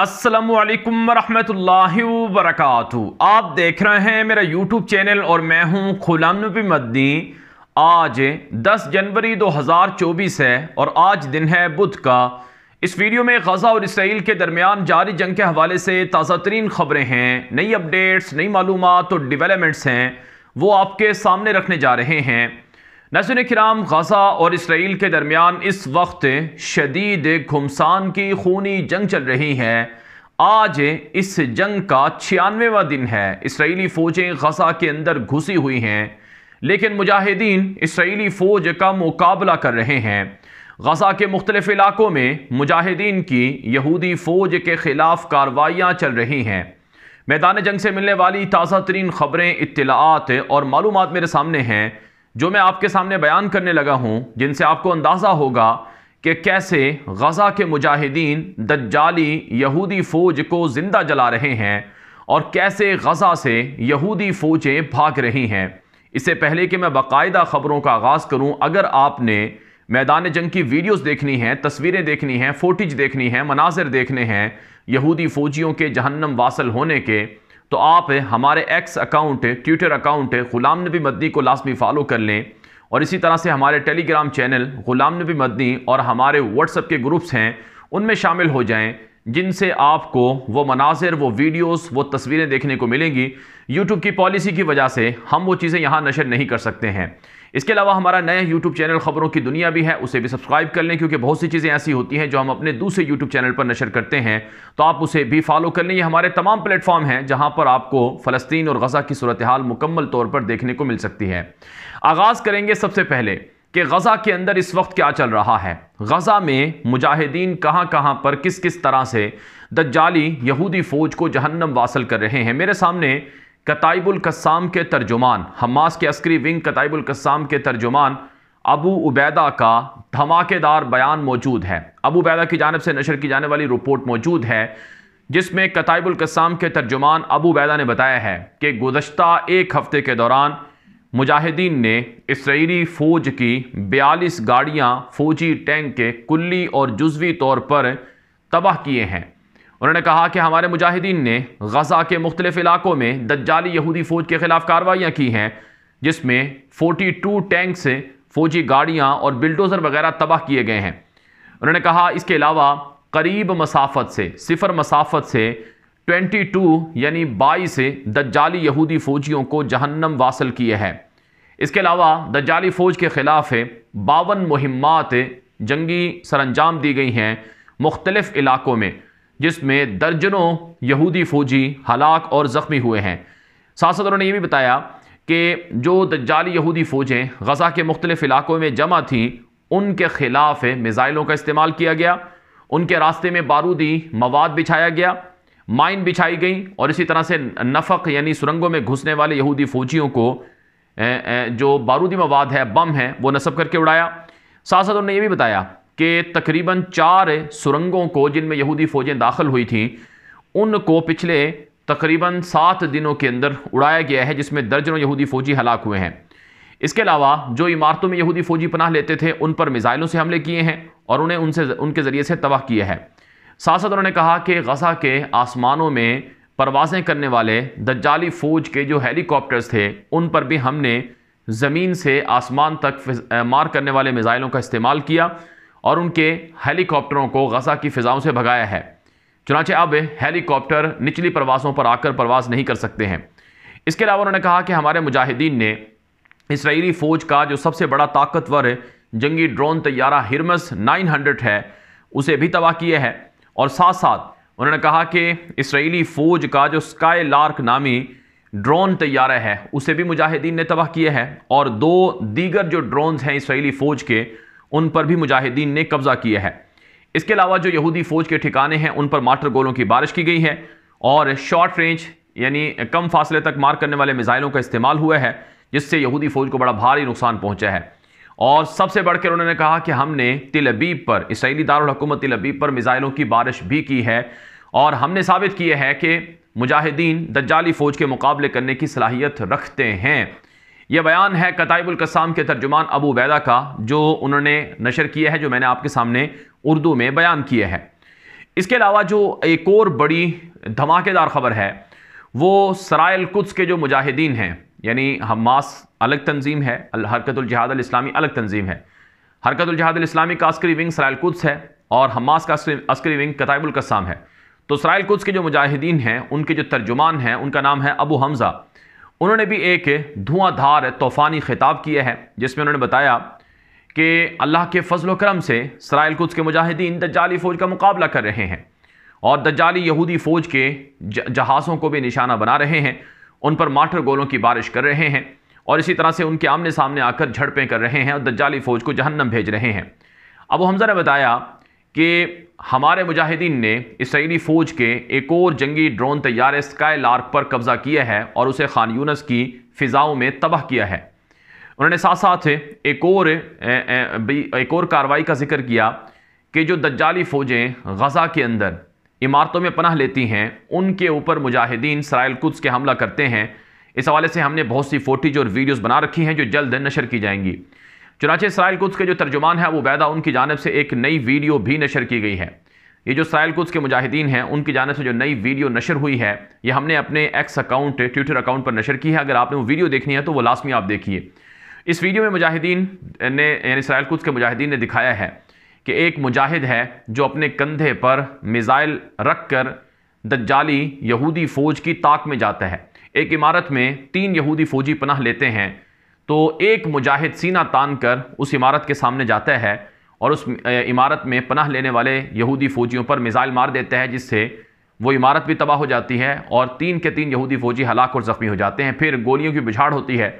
असलकम वरहमतुल्लाहि वरक आप देख रहे हैं मेरा यूट्यूब चैनल और मैं हूं नबी मद्दी आज 10 जनवरी 2024 है और आज दिन है बुध का इस वीडियो में गजा और इसराइल के दरमियान जारी जंग के हवाले से ताज़ा तरीन खबरें हैं नई अपडेट्स नई मालूम और डिवेलपमेंट्स हैं वो आपके सामने रखने जा रहे हैं नसर कराम गजा और इसराइल के दरमियान इस वक्त शदीद घुमसान की खूनी जंग चल रही है आज इस जंग का छियानवेवा दिन है इसराइली फ़ौजें गजा के अंदर घुसी हुई हैं लेकिन मुजाहिदीन इसराइली फ़ौज का मुकाबला कर रहे हैं गजा के मुख्तलिफ इलाकों में मुजाहिदीन की यहूदी फ़ौज के ख़िलाफ़ कार्रवाइयाँ चल रही हैं मैदान जंग से मिलने वाली ताज़ा तरीन ख़बरें इतलात और मालूम मेरे सामने हैं जो मैं आपके सामने बयान करने लगा हूं जिनसे आपको अंदाज़ा होगा कि कैसे गज़ा के मुजाहिदीन दज्जाली यहूदी फ़ौज को ज़िंदा जला रहे हैं और कैसे गज़ा से यहूदी फ़ौजें भाग रही हैं इससे पहले कि मैं बाकायदा ख़बरों का आगाज़ करूं अगर आपने मैदान जंग की वीडियोस देखनी हैं तस्वीरें देखनी हैं फोटेज देखनी है मनाजिर देखने हैं यहूदी फ़ौजियों के जहन्नम वासल होने के तो आप हमारे X account Twitter account Ghulam Nabi Madani को लाजमी फॉलो कर लें और इसी तरह से हमारे टेलीग्राम चैनल ग़ुलाम नबी मदनी और हमारे व्हाट्सएप के ग्रुप्स हैं उनमें शामिल हो जाएं जिनसे आपको वो मनाजिर वो वीडियोस वो तस्वीरें देखने को मिलेंगी यूट्यूब की पॉलिसी की वजह से हम वो चीज़ें यहाँ नशर नहीं कर सकते हैं इसके अलावा हमारा नया यूट्यूब चैनल खबरों की दुनिया भी है उसे भी सब्सक्राइब कर लें क्योंकि बहुत सी चीज़ें ऐसी होती हैं जो हम अपने दूसरे यूट्यूब चैनल पर नशर करते हैं तो आप उसे भी फॉलो कर लें ये हमारे तमाम प्लेटफॉर्म हैं जहाँ पर आपको फ़लस्तीन और गज़ा की सूरत हाल मुकम्मल तौर पर देखने को मिल सकती है आगाज़ करेंगे सबसे पहले कि गज़ा के अंदर इस वक्त क्या चल रहा है गज़ा में मुजाहिदीन कहाँ कहाँ पर किस किस तरह से दज्जाली यहूदी फ़ौज को जहन्नम वासिल कर रहे हैं मेरे सामने कसाम के तर्जुमान हमास के अस्करी विंग कसाम के तर्जुमान अबू उबैदा का धमाकेदार बयान मौजूद है अबू उबैदा की जानब से नशर की जाने वाली रिपोर्ट मौजूद है जिसमें कसाम के तर्जुमान अबू उबैदा ने बताया है कि गुजशत एक हफ्ते के दौरान मुजाहिदीन ने इसराइली फ़ौज की बयालीस गाड़ियाँ फ़ौजी टैंक के कुल्ली और जुजवी तौर पर तबाह किए हैं उन्होंने कहा कि हमारे मुजाहिदीन ने गजा के मुख्तलिफ इलाकों में दज्जाली यहूदी फ़ौज के ख़िलाफ़ कार्रवाइयाँ की हैं जिसमें फोर्टी टू टैंक से फ़ौजी गाड़ियाँ और बिल्डोज़र वगैरह तबाह किए गए हैं उन्होंने कहा इसके अलावा करीब मसाफत से सिफर मसाफत से 22 यानी बाईस से दज्जाली यहूदी फ़ौजियों को जहन्नम वासिल किए हैं इसके अलावा दज्जाली फ़ौज के ख़िलाफ़ बावन मुहिमात जंगी सरंजाम दी गई हैं मुख्तलफ़ इलाकों में जिसमें दर्जनों यहूदी फौजी हलाक और ज़ख्मी हुए हैं साथ साथ उन्होंने ये भी बताया कि जो दज्जाली यहूदी फ़ौजें गज़ा के मुख्तलिफ़ इलाकों में जमा थीं उनके ख़िलाफ़ मिज़ाइलों का इस्तेमाल किया गया उनके रास्ते में बारूदी मवाद बिछाया गया माइन बिछाई गई और इसी तरह से नफक यानी सुरंगों में घुसने वाले यहूदी फौजियों को जो बारूदी मवाद है बम है वो नसब करके उड़ाया साथ साथ उन्होंने ये भी बताया कि तकरीबन चार सुरंगों को जिनमें यहूदी फ़ौजें दाखिल हुई थी उनको पिछले तकरीबन सात दिनों के अंदर उड़ाया गया है जिसमें दर्जनों यहूदी फ़ौजी हलाक हुए हैं इसके अलावा जो इमारतों में यहूदी फ़ौजी पनाह लेते थे उन पर मिज़ाइलों से हमले किए हैं और उन्हें उनसे उनके ज़रिए से तबाह किया है साथ साथ उन्होंने कहा कि गजा के आसमानों में परवाजें करने वाले दज्जाली फ़ौज के जो हेलीकॉप्टर्स थे उन पर भी हमने ज़मीन से आसमान तक मार करने वाले मिज़ाइलों का इस्तेमाल किया और उनके हेलीकॉप्टरों को गजा की फ़िज़ाओं से भगाया है चुनाचे अब हेलीकॉप्टर निचली प्रवासों पर आकर प्रवास नहीं कर सकते हैं इसके अलावा उन्होंने कहा कि हमारे मुजाहिदीन ने इसराइली फ़ौज का जो सबसे बड़ा ताकतवर जंगी ड्रोन तैयारा हिरमस 900 है उसे भी तबाह किया है और साथ साथ उन्होंने कहा कि इसराइली फ़ौज का जो स्काई लार्क नामी ड्रोन तैयारा है उसे भी मुजाहिदीन ने तबाह किया है और दो दीगर जो ड्रोन हैं इसराइली फ़ौज के उन पर भी मुजाहिदीन ने कब्जा किया है इसके अलावा जो यहूदी फ़ौज के ठिकाने हैं उन पर मार्टर गोलों की बारिश की गई है और शॉर्ट रेंज यानी कम फासले तक मार करने वाले मिज़ाइलों का इस्तेमाल हुआ है जिससे यहूदी फ़ौज को बड़ा भारी नुकसान पहुंचा है और सबसे बढ़कर उन्होंने कहा कि हमने तिलबीब पर इसराइली दारकूमत तिलबीब पर मिज़ाइलों की बारिश भी की है और हमने साबित किया है कि मुजाहिदीन दज्जाली फ़ौज के मुकाबले करने की सलाहियत रखते हैं यह बयान है कसाम के तर्जुमान अबू वैदा का जो उन्होंने नशर किया है जो मैंने आपके सामने उर्दू में बयान किया है इसके अलावा जो एक और बड़ी धमाकेदार ख़बर है वो सरायल कुछ के जो मुजाहिदीन हैं यानी हमास अलग तंजीम है जहाद इस्लामी अलग तंजीम है जहाद इस्लामी का अस्करी विंग सरायल कुछ है और हमास का अस्करी विंग कसाम है तो सरायल कुछ के जो मुजाहिदीन हैं उनके जो तर्जुमान हैं उनका नाम है अबू हमज़ा उन्होंने भी एक धुआंधार तूफ़ानी खिताब किया है जिसमें उन्होंने बताया कि अल्लाह के फजल करम से सराइल कुछ के मुजाहिदीन दज्जाली फ़ौज का मुकाबला कर रहे हैं और दज्जाली यहूदी फ़ौज के जहाज़ों को भी निशाना बना रहे हैं उन पर माटर गोलों की बारिश कर रहे हैं और इसी तरह से उनके आमने सामने आकर झड़पें कर रहे हैं और दज्जाली फ़ौज को जहन्नम भेज रहे हैं अब हमज़ा ने बताया कि हमारे मुजाहिदीन ने इसराइली फ़ौज के एक और जंगी ड्रोन तैयार स्काई लार्क पर कब्ज़ा किया है और उसे खान यूनस की फ़िज़ाओं में तबाह किया है उन्होंने साथ साथ एक और एक और कार्रवाई का जिक्र किया कि जो दज्जाली फ़ौजें गज़ा के अंदर इमारतों में पनाह लेती हैं उनके ऊपर मुजाहिदीन सराइल कुद्स के हमला करते हैं इस हवाले से हमने बहुत सी फोटेज और वीडियोज़ बना रखी हैं जो जल्द नशर की जाएंगी चुनाचे इसराइल कुछ के जो तर्जुमान हैं वो बैदा उनकी जानब से एक नई वीडियो भी नशर की गई है ये जो इसराइल कुछ के मुजाहिदीन हैं उनकी जानब से जो नई वीडियो नशर हुई है ये हमने अपने एक्स अकाउंट ट्विटर अकाउंट पर नशर की है अगर आपने वो वीडियो देखनी है तो वो लास्ट में आप देखिए इस वीडियो में मुजाहिदीन ने यानी इसराइल कुछ के मुजाहिदीन ने दिखाया है कि एक मुजाहिद है जो अपने कंधे पर मिज़ाइल रख कर दज्जाली यहूदी फ़ौज की ताक में जाता है एक इमारत में तीन यहूदी फ़ौजी पनाह लेते हैं तो एक मुजाहिद सीना तान कर उस इमारत के सामने जाता है और उस इमारत में पनाह लेने वाले यहूदी फ़ौजियों पर मिज़ाइल मार देता है जिससे वो इमारत भी तबाह हो जाती है और तीन के तीन यहूदी फ़ौजी हलाक और ज़ख्मी हो जाते हैं फिर गोलियों की बिछाड़ होती है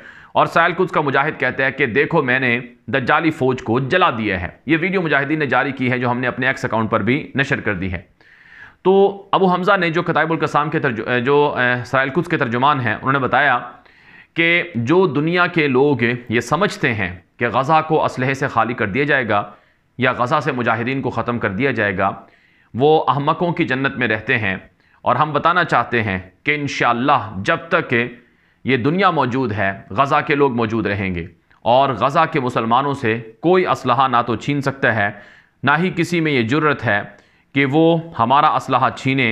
और सायल कुछ का मुजाहिद कहता है कि देखो मैंने दज्जाली फ़ौज को जला दिया है ये वीडियो मुजाहिदीन ने जारी की है जो हमने अपने एक्स अकाउंट पर भी नशर कर दी है तो अबू हमज़ा ने जो कताबुल कसाम के जो सायल कुछ के तर्जुमान हैं उन्होंने बताया कि जो दुनिया के लोग ये समझते हैं कि गज़ा को असलहे से खाली कर दिया जाएगा या गज़ा से मुजाहिदीन को ख़त्म कर दिया जाएगा वो अहमकों की जन्नत में रहते हैं और हम बताना चाहते हैं कि इन जब तक ये दुनिया मौजूद है गज़ा के लोग मौजूद रहेंगे और गज़ा के मुसलमानों से कोई असल ना तो छीन सकता है ना ही किसी में ये ज़रूरत है कि वो हमारा असलहा छीने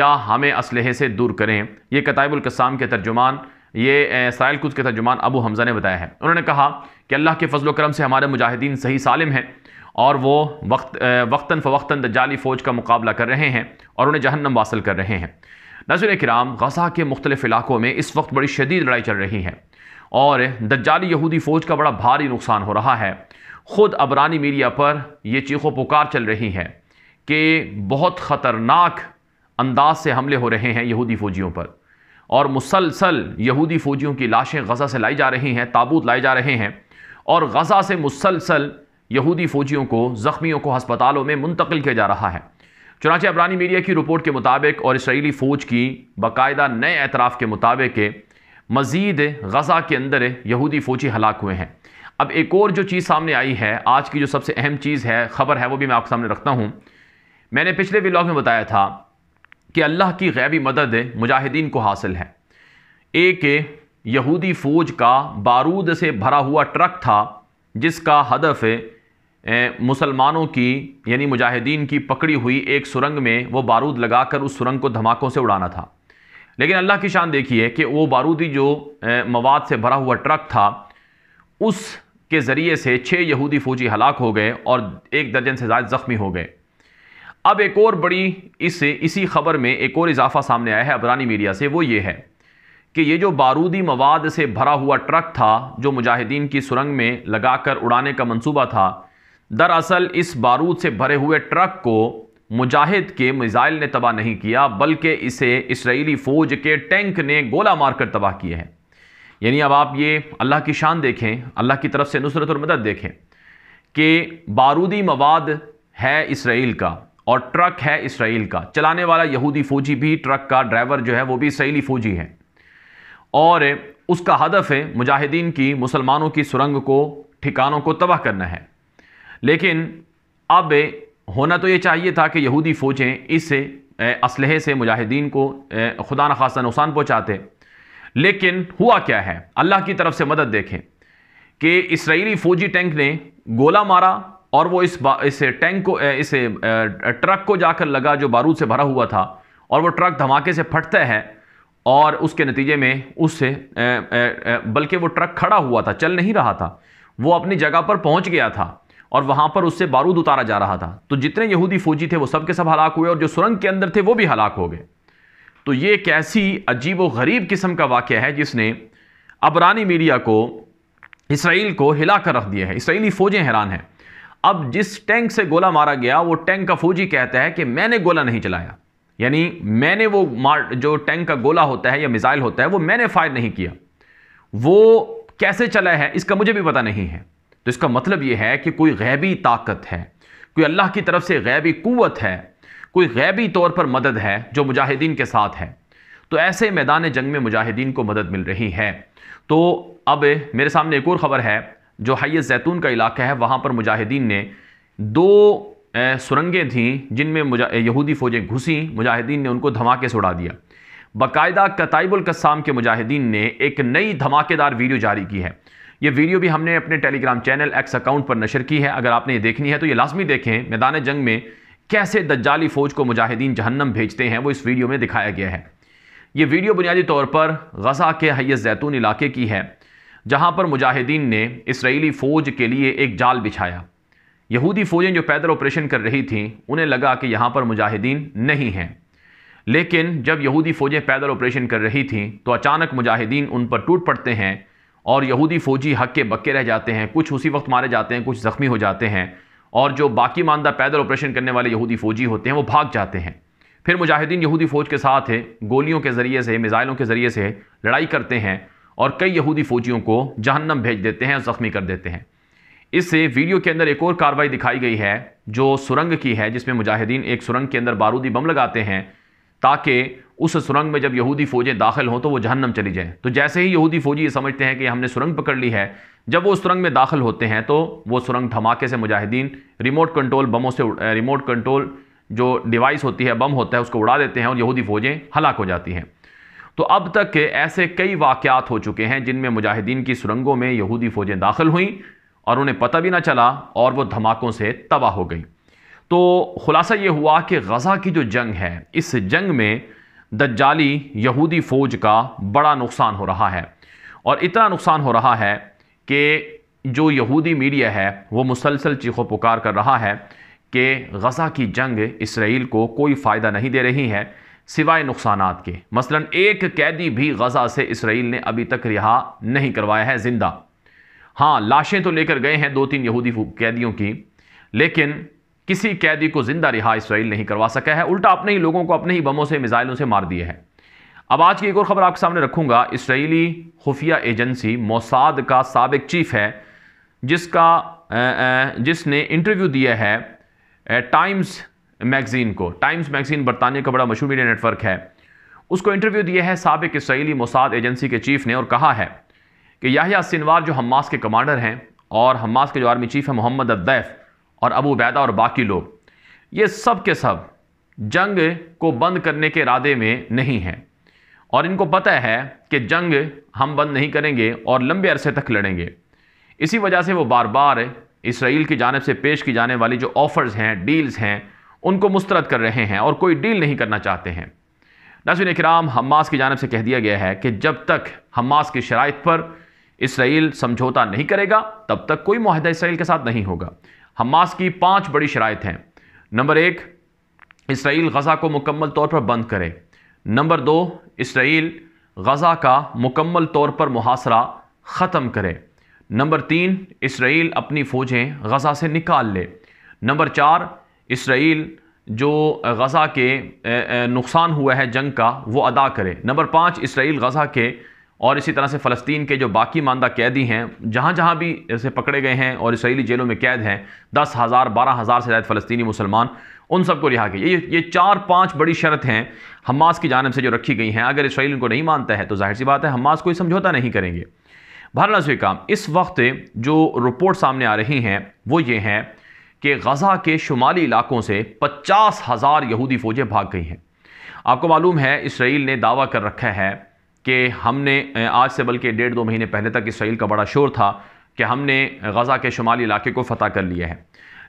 या हमें असलहे से दूर करें ये कताइबुल कसाम के तर्जुमान ये साइल कुछ के तर्जुमान अबू हमज़ा ने बताया है उन्होंने कहा कि अल्लाह के फजल करम से हमारे मुजाहिदीन सही सालिम हैं और वो वक्त वक्ता फ़वक्ता जाली फ़ौज का मुकाबला कर रहे हैं और उन्हें जहन्नम वासिल कर रहे हैं नजर कराम गजा के मुख्तलिफ़ इलाकों में इस वक्त बड़ी शदीद लड़ाई चल रही है और दज्जाली यहूदी फ़ौज का बड़ा भारी नुकसान हो रहा है ख़ुद अबरानी मीडिया पर यह चीखों पुकार चल रही है कि बहुत ख़तरनाक अंदाज से हमले हो रहे हैं यहूदी फ़ौजियों पर और मुसलसल यहूदी फ़ौजियों की लाशें गज़ा से लाई जा रही हैं ताबूत लाए जा रहे हैं और गज़ा से मुसलसल यहूदी फ़ौजियों को ज़ख्मियों को हस्पतालों में मुंतकिल किया जा रहा है चुनाचे अबरानी मीडिया की रिपोर्ट के मुताबिक और इसराइली फ़ौज की बाकायदा नए एतराफ़ के मुताबिक मज़ीद गज़ा के अंदर यहूदी फ़ौजी हलाक हुए हैं अब एक और जो चीज़ सामने आई है आज की जो सबसे अहम चीज़ है ख़बर है वो भी मैं आपके सामने रखता हूँ मैंने पिछले व्लॉग में बताया था कि अल्लाह की गैबी मदद मुजाहिदीन को हासिल है एक यहूदी फ़ौज का बारूद से भरा हुआ ट्रक था जिसका हदफ मुसलमानों की यानी मुजाहिदीन की पकड़ी हुई एक सुरंग में वो बारूद लगाकर उस सुरंग को धमाकों से उड़ाना था लेकिन अल्लाह की शान देखिए कि वो बारूदी जो मवाद से भरा हुआ ट्रक था उसके ज़रिए से छः यहूदी फ़ौजी हलाक हो गए और एक दर्जन से ज़्यादा ज़ख्मी हो गए अब एक और बड़ी इस इसी खबर में एक और इजाफा सामने आया है अबरानी मीडिया से वो ये है कि ये जो बारूदी मवाद से भरा हुआ ट्रक था जो मुजाहिदीन की सुरंग में लगाकर उड़ाने का मंसूबा था दरअसल इस बारूद से भरे हुए ट्रक को मुजाहिद के मिज़ाइल ने तबाह नहीं किया बल्कि इसे इसराइली फ़ौज के टैंक ने गोला मारकर तबाह किए हैं यानी अब आप ये अल्लाह की शान देखें अल्लाह की तरफ से नुसरत और मदद देखें कि बारूदी मवाद है इसराइल का और ट्रक है इसराइल का चलाने वाला यहूदी फौजी भी ट्रक का ड्राइवर जो है वो भी इसराइली फौजी है और उसका हदफ है मुजाहिदीन की मुसलमानों की सुरंग को ठिकानों को तबाह करना है लेकिन अब होना तो ये चाहिए था कि यहूदी फ़ौजें इस असलहे से मुजाहिदीन को खुदा न खासा नुकसान पहुँचाते लेकिन हुआ क्या है अल्लाह की तरफ से मदद देखें कि इसराइली फ़ौजी टैंक ने गोला मारा और वो इस इस टैंक को इस ट्रक को जाकर लगा जो बारूद से भरा हुआ था और वो ट्रक धमाके से फटता है और उसके नतीजे में उससे बल्कि वो ट्रक खड़ा हुआ था चल नहीं रहा था वो अपनी जगह पर पहुंच गया था और वहाँ पर उससे बारूद उतारा जा रहा था तो जितने यहूदी फौजी थे वो सब के सब हलाक हुए और जो सुरंग के अंदर थे वो भी हलाक हो गए तो ये एक ऐसी अजीब व गरीब किस्म का वाक़ है जिसने अबरानी मीडिया को इसराइल को हिला कर रख दिया है इसराइली फ़ौजें हैरान हैं अब जिस टैंक से गोला मारा गया वो टैंक का फौजी कहता है कि मैंने गोला नहीं चलाया यानी मैंने वो मार जो टैंक का गोला होता है या मिसाइल होता है वो मैंने फायर नहीं किया वो कैसे चला है इसका मुझे भी पता नहीं है तो इसका मतलब ये है कि कोई गैबी ताकत है कोई अल्लाह की तरफ से गैबी कुत है कोई गैबी तौर पर मदद है जो मुजाहिदीन के साथ है तो ऐसे मैदान जंग में मुजाहिदीन को मदद मिल रही है तो अब मेरे सामने एक और ख़बर है जो हाई जैतून का इलाका है वहाँ पर मुजाहिदीन ने दो सुरंगें थीं जिनमें यहूदी फ़ौजें घुसी मुजाहिदीन ने उनको धमाके से उड़ा दिया बाकायदा कतबुलकसाम के मुजाहिदीन ने एक नई धमाकेदार वीडियो जारी की है ये वीडियो भी हमने अपने टेलीग्राम चैनल एक्स अकाउंट पर नशर की है अगर आपने ये देखनी है तो ये लाजमी देखें मैदान जंग में कैसे दज्जाली फ़ौज को मुजाहिदीन जहन्नम भेजते हैं वो इस वीडियो में दिखाया गया है ये वीडियो बुनियादी तौर पर गज़ा के हैय जैतून इलाके की है जहाँ पर मुजाहिदीन ने इसराइली फ़ौज के लिए एक जाल बिछाया यहूदी फ़ौजें जो पैदल ऑपरेशन कर रही थीं उन्हें लगा कि यहाँ पर मुजाहिदीन नहीं हैं लेकिन जब यहूदी फ़ौजें पैदल ऑपरेशन कर रही थीं तो अचानक मुजाहिदीन उन पर टूट पड़ते हैं और यहूदी फ़ौजी हक के बक्के रह जाते हैं कुछ उसी वक्त मारे जाते हैं कुछ ज़ख्मी हो जाते हैं और जो बाकी मानदा पैदल ऑपरेशन करने वाले यहूदी फ़ौजी होते हैं वो भाग जाते हैं फिर मुजाहिदीन यहूदी फ़ौज के साथ है गोलियों के ज़रिए से मिज़ाइलों के ज़रिए से लड़ाई करते हैं और कई यहूदी फौजियों को जहन्नम भेज देते हैं ज़ख्मी कर देते हैं इससे वीडियो के अंदर एक और कार्रवाई दिखाई गई है जो सुरंग की है जिसमें मुजाहिदीन एक सुरंग के अंदर बारूदी बम लगाते हैं ताकि उस सुरंग में जब यहूदी फौजें दाखिल हों तो वो जहन्नम चली जाएं तो जैसे ही यहूदी फौजी ये समझते हैं कि हमने सुरंग पकड़ ली है जब वो सुरंग में दाखिल होते हैं तो वो सुरंग धमाके से मुजाहिदीन रिमोट कंट्रोल बमों से रिमोट कंट्रोल जो डिवाइस होती है बम होता है उसको उड़ा देते हैं और यहूदी फौजें हलाक हो जाती हैं तो अब तक ऐसे कई वाक़ात हो चुके हैं जिनमें मुजाहिदीन की सुरंगों में यहूदी फ़ौजें दाखिल हुईं और उन्हें पता भी ना चला और वो धमाकों से तबाह हो गई तो ख़ुलासा ये हुआ कि गज़ा की जो जंग है इस जंग में दज्जाली यहूदी फ़ौज का बड़ा नुकसान हो रहा है और इतना नुकसान हो रहा है कि जो यहूदी मीडिया है वो मुसलसल चीखों पुकार कर रहा है कि गज़ा की जंग इसराइल को कोई फ़ायदा नहीं दे रही है सिवाय नुकसान के मसलन एक कैदी भी गज़ा से इसराइल ने अभी तक रिहा नहीं करवाया है ज़िंदा हाँ लाशें तो लेकर गए हैं दो तीन यहूदी कैदियों की लेकिन किसी कैदी को ज़िंदा रिहा इसराइल नहीं करवा सका है उल्टा अपने ही लोगों को अपने ही बमों से मिज़ाइलों से मार दिया है अब आज की एक और ख़बर आपके सामने रखूंगा इसराइली खुफिया एजेंसी मोसाद का सबक चीफ है जिसका जिसने इंटरव्यू दिया है टाइम्स मैगज़ीन को टाइम्स मैगज़ीन बरतानिया का बड़ा मशहूर मीडिया नेटवर्क है उसको इंटरव्यू दिया है सबक इसराइली मोसाद एजेंसी के चीफ ने और कहा है कि याहिया सिनवार जो हमास के कमांडर हैं और हमास के जो आर्मी चीफ हैं मोहम्मद अदैफ और अबू बैदा और बाकी लोग ये सब के सब जंग को बंद करने के इरादे में नहीं हैं और इनको पता है कि जंग हम बंद नहीं करेंगे और लंबे अरसे तक लड़ेंगे इसी वजह से वो बार बार इसराइल की जानब से पेश की जाने वाली जो ऑफ़र्स हैं डील्स हैं उनको मुस्तरद कर रहे हैं और कोई डील नहीं करना चाहते हैं नसिन कराम हमास की जानब से कह दिया गया है कि जब तक हमास की शराइ पर इसराइल समझौता नहीं करेगा तब तक कोई माहदा इसराइल के साथ नहीं होगा हमास की पाँच बड़ी शराइ हैं नंबर एक इसराइल गज़ा को मुकम्मल तौर पर बंद करे नंबर दो इसराइल गज़ा का मुकम्मल तौर पर मुहासरा ख़त्म करे नंबर तीन इसराइल अपनी फ़ौजें गज़ा से निकाल ले नंबर चार इसराइल जो गज़ा के नुकसान हुआ है जंग का वो अदा करे नंबर पाँच इसराइल गज़ा के और इसी तरह से फ़लस्तीन के जो बाकी मानदा कैदी हैं जहाँ जहाँ भी इसे पकड़े गए हैं और इसराइली जेलों में कैद हैं दस हज़ार बारह हज़ार से ज़्यादा फ़लस्तनी मुसलमान उन सबको रिहा किया ये ये चार पांच बड़ी शर्त हैं हमास की जानब से जो रखी गई हैं अगर इसराइल इनको नहीं मानता है तो जाहिर सी बात है हमास कोई समझौता नहीं करेंगे भारत से काम इस वक्त जो रिपोर्ट सामने आ रही हैं वो ये हैं कि गज़ा के शुमाली इलाकों से पचास हज़ार यहूदी फ़ौजें भाग गई हैं आपको मालूम है इसराइल ने दावा कर रखा है कि हमने आज से बल्कि डेढ़ दो महीने पहले तक इसराइल का बड़ा शोर था कि हमने गज़ा के शुमाली इलाके को फ़तह कर लिया है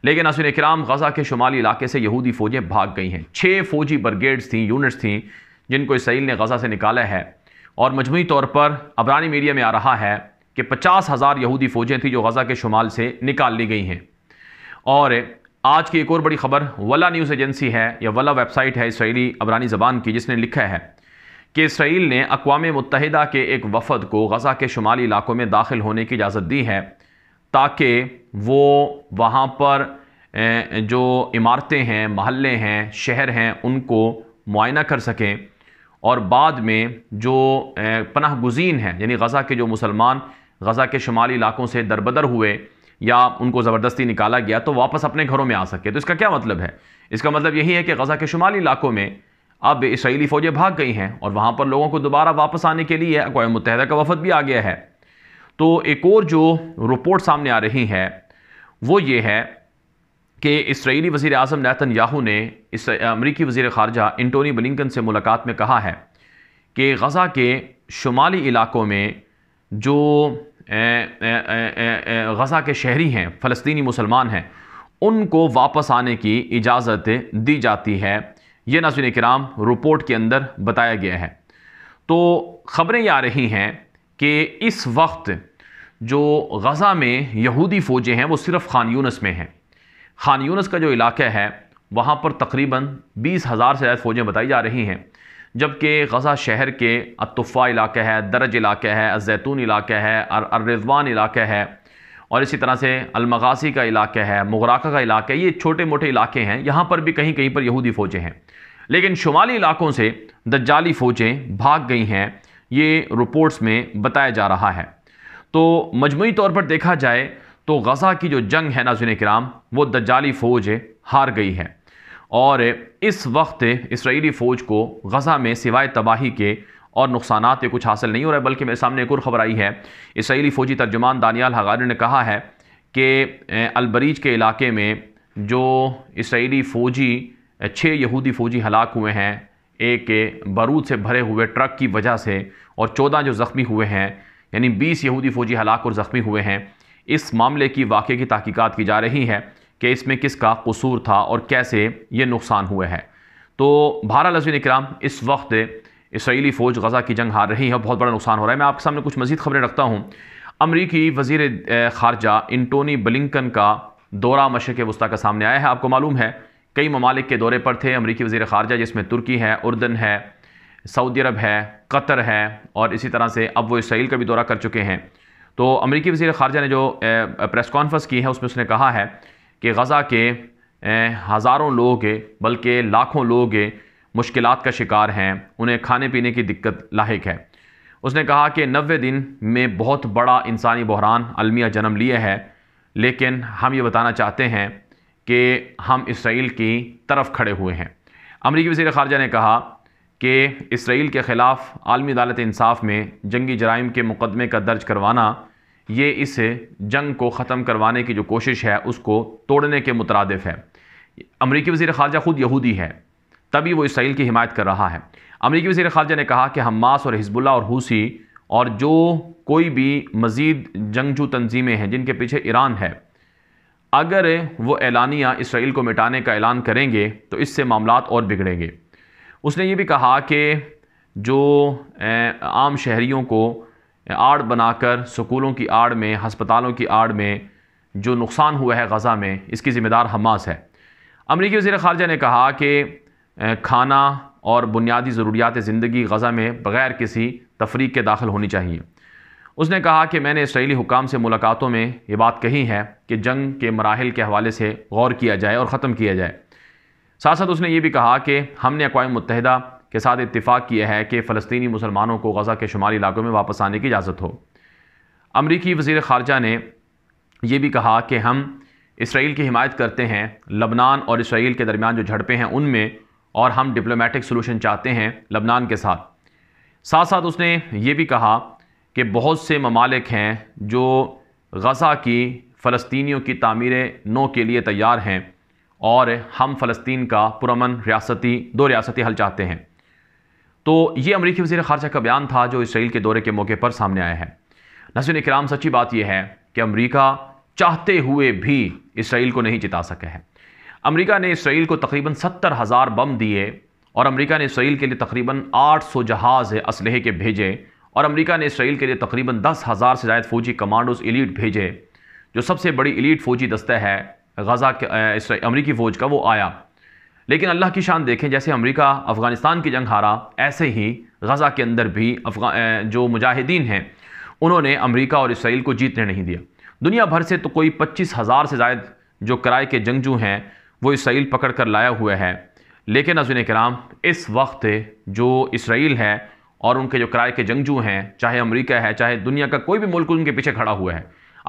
लेकिन असिन कराम गज़ा के शुमाली इलाके से यहूदी फ़ौजें भाग गई हैं छः फ़ौजी ब्रिगेड्स थी यूनिट्स थी जिनको इसराइल ने गज़ा से निकाला है और मजमू तौर पर अबरानी मीडिया में आ रहा है कि पचास हज़ार यहूदी फ़ौजें थी जो गज़ा के शुमाल से निकाल ली गई हैं और आज की एक और बड़ी खबर वला न्यूज़ एजेंसी है या वला वेबसाइट है इसराइली अबरानी ज़बान की जिसने लिखा है कि इसराइल ने अकवा मुतहदा के एक वफद को गज़ा के शुमाली इलाकों में दाखिल होने की इजाज़त दी है ताकि वो वहाँ पर जो इमारतें हैं महल्ले हैं शहर हैं उनको मुआयना कर सकें और बाद में जो पनाह गुजीन हैं यानी गज़ा के जो मुसलमान गज़ा के शुमाली इलाकों से दरबदर हुए या उनको ज़बरदस्ती निकाला गया तो वापस अपने घरों में आ सके तो इसका क्या मतलब है इसका मतलब यही है कि गज़ा के शुमाली इलाकों में अब इसराइली फ़ौजें भाग गई हैं और वहाँ पर लोगों को दोबारा वापस आने के लिए अकवा मुतहदा का वफद भी आ गया है तो एक और जो रिपोर्ट सामने आ रही है वो ये है कि इसराइली वज़ी अजम नैतन याहू ने इस अमरीकी वज़ी ख़ारजा इंटोनी बलिंकन से मुलाकात में कहा है कि गज़ा के शुमाली इलाकों में जो गज़ा के शहरी हैं फ़लस्तनी मुसलमान हैं उनको वापस आने की इजाज़त दी जाती है ये नजर कराम रिपोर्ट के अंदर बताया गया है तो ख़बरें आ रही हैं कि इस वक्त जो गज़ा में यहूदी फ़ौजें हैं वो सिर्फ़ खान यूनस में हैं खान यूनस का जो इलाका है वहाँ पर तकरीबन बीस हज़ार से ज़्यादा फ़ौजें बताई जा रही हैं जबकि गज़ा शहर के अतुफ़ा इलाका है दरज इलाका है अजैतून इलाका है अर रिजवान इलाका है और इसी तरह से अलमगासी का इलाका है मुगराका का इलाका है ये छोटे मोटे इलाके हैं यहाँ पर भी कहीं कहीं पर यहूदी फ़ौजें हैं लेकिन शुमाली इलाकों से दज्जाली फ़ौजें भाग गई हैं ये रिपोर्ट्स में बताया जा रहा है तो मजमू तौर पर देखा जाए तो गज़ा की जो जंग है नाजुन कराम वो दज्जाली फ़ौज हार गई है और इस वक्त इसराइली फ़ौज को गज़ा में सिवाय तबाही के और नुकसान कुछ हासिल नहीं हो रहा है बल्कि मेरे सामने एक और ख़बर आई है इसराइली फ़ौजी तर्जुमान दानियाल हगारी ने कहा है कि अलबरीज के इलाके में जो इसराइली फ़ौजी छः यहूदी फ़ौजी हलाक हुए हैं एक बारूद से भरे हुए ट्रक की वजह से और चौदह जो ज़ख्मी हुए हैं यानी बीस यहूदी फ़ौजी हलाक और ज़ख्मी हुए हैं इस मामले की वाक़े की तहकीक़ात की जा रही है कि इसमें किसका कसूर था और कैसे ये नुकसान हुए हैं तो भारत लजीन इक्राम इस वक्त इसराइली फ़ौज गज़ा की जंग हार रही है बहुत बड़ा नुकसान हो रहा है मैं आपके सामने कुछ मजीद खबरें रखता हूँ अमरीकी वजीर खारजा इंटोनी बलिंकन का दौरा मशरक़ वस्ती का सामने आया है आपको मालूम है कई ममालिक के दौरे पर थे अमरीकी वजी खारजा जिसमें तुर्की है उर्दन है सऊदी अरब है कतर है और इसी तरह से अब वो इसराइल का भी दौरा कर चुके हैं तो अमरीकी वजीर खारजा ने जो प्रेस कॉन्फ्रेंस की है उसमें उसने कहा है कि गज़ा के हज़ारों लोग बल्कि लाखों लोग मुश्किल का शिकार हैं उन्हें खाने पीने की दिक्कत लाक है उसने कहा कि नबे दिन में बहुत बड़ा इंसानी बहरान अलमिया जन्म लिए है लेकिन हम ये बताना चाहते हैं कि हम इसराइल की तरफ खड़े हुए हैं अमरीकी वजी खारजा ने कहा कि इसराइल के ख़िलाफ़ आलमी अदालत इंसाफ में जंगी जराइम के मुकदमे का दर्ज करवाना ये इस जंग को ख़त्म करवाने की जो कोशिश है उसको तोड़ने के मुतरदफ़ है अमरीकी वज़ी ख़ारजा ख़ुद यहूदी है तभी वो इसराइल की हिमायत कर रहा है अमरीकी वज़ी ख़ारजा ने कहा कि हमास और हिजबुल्ला और हूसी और जो कोई भी मज़ीद जंगजू तनज़ीमें हैं जिनके पीछे ईरान है अगर वो एलानिया इसराइल को मिटाने का ऐलान करेंगे तो इससे मामला और बिगड़ेंगे उसने ये भी कहा कि जो आम शहरीों को आड़ बनाकर स्कूलों की आड़ में हस्पतालों की आड़ में जो नुकसान हुआ है गज़ा में इसकी ज़िम्मेदार हमास है अमरीकी वजी ख़ारजा ने कहा कि खाना और बुनियादी ज़रूरियात ज़िंदगी गज़ा में बग़ैर किसी तफरीक के दाखिल होनी चाहिए उसने कहा कि मैंने इसराइली हुकाम से मुलाकातों में ये बात कही है कि जंग के मराहल के हवाले से गौर किया जाए और ख़त्म किया जाए साथ साथ उसने ये भी कहा कि हमने अकवा मुतहदा के साथ इतफ़ाक़ किया है कि फ़लस्तनी मुसलमानों को गज़ा के शुमाली इलाकों में वापस आने की इजाज़त हो अमरीकी वज़ी ख़ारजा ने यह भी कहा कि हम इसराइल की हिमायत करते हैं लबनान और इसराइल के दरमियान जो झड़पें हैं उनमें और हम डिप्लोमेटिक सोलूशन चाहते हैं लबनान के साथ साथ साथ उसने ये भी कहा कि बहुत से ममालिक हैं जो गज़ा की फ़लस्तियों की तमीर नो के लिए तैयार हैं और हम फ़लस्तीन का पुरमन रियासती दो रियासती हल चाहते हैं तो ये अमरीकी वजी खारजा का बयान था जो इसराइल के दौरे के मौके पर सामने आया है नसीन कराम सच्ची बात यह है कि अमरीका चाहते हुए भी इसराइल को नहीं जिता सके हैं अमरीका ने इसराइल को तकरीबन सत्तर हज़ार बम दिए और अमरीका ने इसराइल के लिए तकरीबन आठ सौ जहाज़ इसलहे के भेजे और अमरीका ने इसराइल के लिए तकरीबन दस हज़ार से ज़ायद फ़ौजी कमांडोज इलीट भेजे जो सबसे बड़ी इलीट फ़ौजी दस्ता है गज़ा के अमरीकी फ़ौज का वो आया लेकिन अल्लाह की शान देखें जैसे अमेरिका अफ़गानिस्तान की जंग हारा ऐसे ही गज़ा के अंदर भी जो मुजाहिदीन हैं उन्होंने अमेरिका और इसराइल को जीतने नहीं दिया दुनिया भर से तो कोई पच्चीस हज़ार से जायद जो किराए के जंगजू हैं वो इसराइल पकड़ कर लाया हुआ है लेकिन अजुन कराम इस वक्त जो इसराइल है और उनके जो किराए के जंगजू हैं चाहे अमरीका है चाहे दुनिया का कोई भी मुल्क उनके पीछे खड़ा हुआ है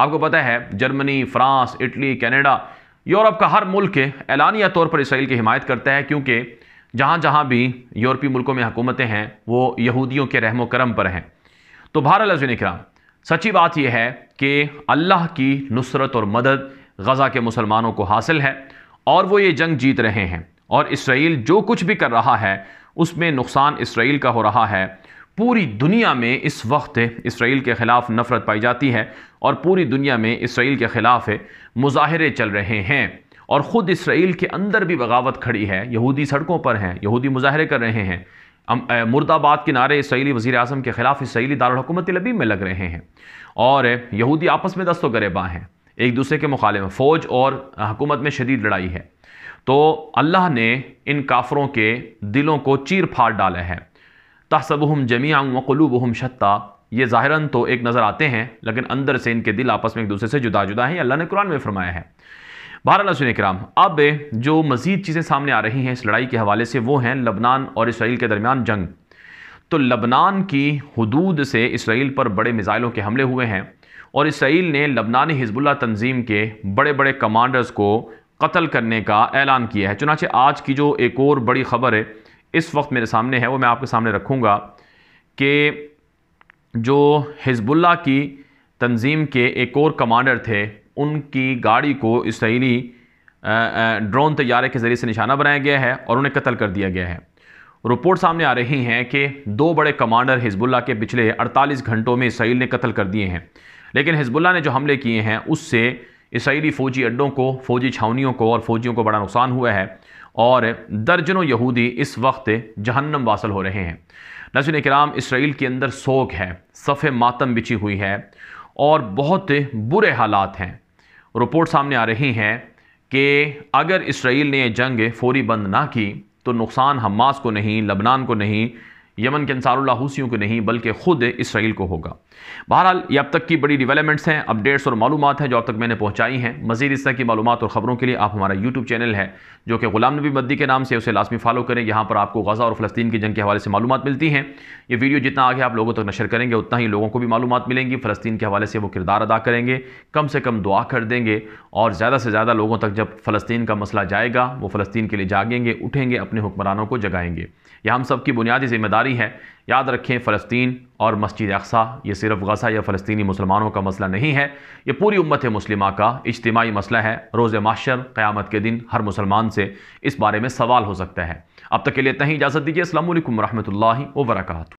आपको पता है Germany France Italy Canada Europe का हर मुल्क ऐलानिया तौर पर इसराइल की हिमायत करता है क्योंकि जहाँ जहाँ भी यूरोपीय मुल्कों में हुकूमतें हैं वो यहूदियों के रहमो करम पर हैं तो बहर लजन कराम सच्ची बात यह है कि अल्लाह की नुसरत और मदद गज़ा के मुसलमानों को हासिल है और वो ये जंग जीत रहे हैं और इसराइल जो कुछ भी कर रहा है उसमें नुकसान इसराइल का हो रहा है पूरी दुनिया में इस वक्त इसराइल के ख़िलाफ़ नफ़रत पाई जाती है और पूरी दुनिया में इसराइल के ख़िलाफ़ मुजाहरे चल रहे हैं और ख़ुद इसराइल के अंदर भी बगावत खड़ी है यहूदी सड़कों पर हैं यहूदी मुजाहरे कर रहे हैं मुर्दाबाद के नारे इसराइली वज़ी अजम के ख़िलाफ़ इसराइली दारकूमत लबी में लग रहे हैं और यहूदी आपस में दस्तों गरेबा हैं एक दूसरे के मुखाले में फ़ौज और हकूमत में शदीद लड़ाई है तो अल्लाह ने इन काफरों के दिलों को चीर फाड़ डाला है तहसबहम जमिया वकलूबहम शत्ता ये ज़ाहरा तो एक नज़र आते हैं लेकिन अंदर से इनके दिल आपस में एक दूसरे से जुदा जुदा हैं अल्लाह ने कुरान में फरमाया है बहर सुन कराम अब जो मज़ीद चीज़ें सामने आ रही हैं इस लड़ाई के हवाले से वो हैं लबनान और इसराइल के दरमियान जंग तो लबनान की हदूद से इसराइल पर बड़े मिज़ाइलों के हमले हुए हैं और इसराइल ने लबनानी हिजबुल्ला तंजीम के बड़े बड़े कमांडर्स को कत्ल करने का ऐलान किया है चुनाचे आज की जो एक और बड़ी ख़बर है इस वक्त मेरे सामने है वो मैं आपके सामने रखूँगा कि जो हिजबुल्ला की तंजीम के एक और कमांडर थे उनकी गाड़ी को इसराइली ड्रोन तैयारे के ज़रिए से निशाना बनाया गया है और उन्हें कत्ल कर दिया गया है रिपोर्ट सामने आ रही हैं कि दो बड़े कमांडर हिजबुल्ला के पिछले 48 घंटों में इसराइल ने कत्ल कर दिए हैं लेकिन हिजबुल्ला ने जो हमले किए हैं उससे इसराइली फ़ौजी अड्डों को फ़ौजी छावनियों को और फ़ौजियों को बड़ा नुकसान हुआ है और दर्जनों यहूदी इस वक्त जहन्नम वासल हो रहे हैं नजर कराम इसराइल के अंदर सोग है सफ़े मातम बिछी हुई है और बहुत बुरे हालात हैं रिपोर्ट सामने आ रही हैं कि अगर इसराइल ने यह जंग फौरी बंद ना की तो नुकसान हमास को नहीं लबनान को नहीं यमन के अंसारुल्ला हूसियों को नहीं बल्कि खुद इसराइल को होगा बहरहाल ये अब तक की बड़ी डिवेलपमेंट्स हैं अपडेट्स और मालूम हैं जो अब तक मैंने पहुँचाई हैं मजीद इस तरह की मालूम और ख़बरों के लिए आप हमारा यूट्यूब चैनल है जो कि गुलाम नबी मद्दी के नाम से उसे लाजमी फॉलो करें यहाँ पर आपको गज़ा और फलस्तीन की जंग के हवाले से मालूम मिलती हैं ये वीडियो जितना आगे आप लोगों तक नशर करेंगे उतना ही लोगों को भी मालूम मिलेंगी फ़लस्तीन के हवाले से वो किरदार अदा करेंगे कम से कम दुआ कर देंगे और ज़्यादा से ज़्यादा लोगों तक जब फ़लस्तीन का मसला जाएगा वो फ़लस्तीन के लिए जागेंगे उठेंगे अपने हुक्मरानों को जगाएंगे यह हम सब की बुनियादी ज़िम्मेदारी है याद रखें फ़लस्तीन और मस्जिद अक्सा ये सिर्फ गजा या फ़लस्तनी मुसलमानों का मसला नहीं है ये पूरी उम्मत मुस्लिम का इज्तमाही मसला है रोज़ माशर क़्यामत के दिन हर मुसलमान से इस बारे में सवाल हो सकता है अब तक के लिए इतना ही इजाज़त दीजिए असल वरहमल वर्का